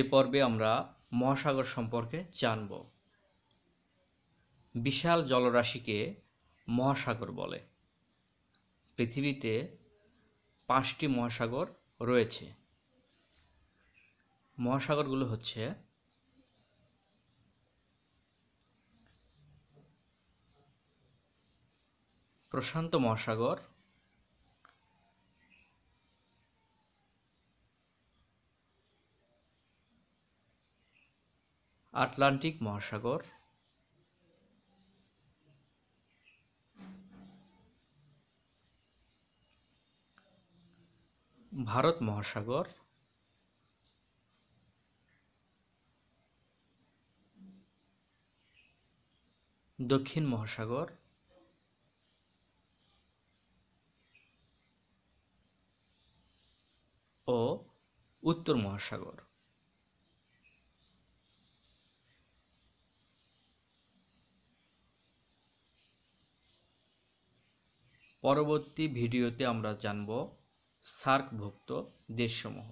এ পর্বে আমরা মহাসাগর সম্পর্কে জানব বিশাল জলরাশিকে মহাসাগর বলে পৃথিবীতে পাঁচটি মহাসাগর রয়েছে মহাসাগরগুলো হচ্ছে প্রশান্ত মহাসাগর আটলান্টিক মহাসাগর ভারত মহাসাগর দক্ষিণ মহাসাগর ও উত্তর মহাসাগর পরবর্তী ভিডিওতে আমরা জানব সার্কভুক্ত দেশসমূহ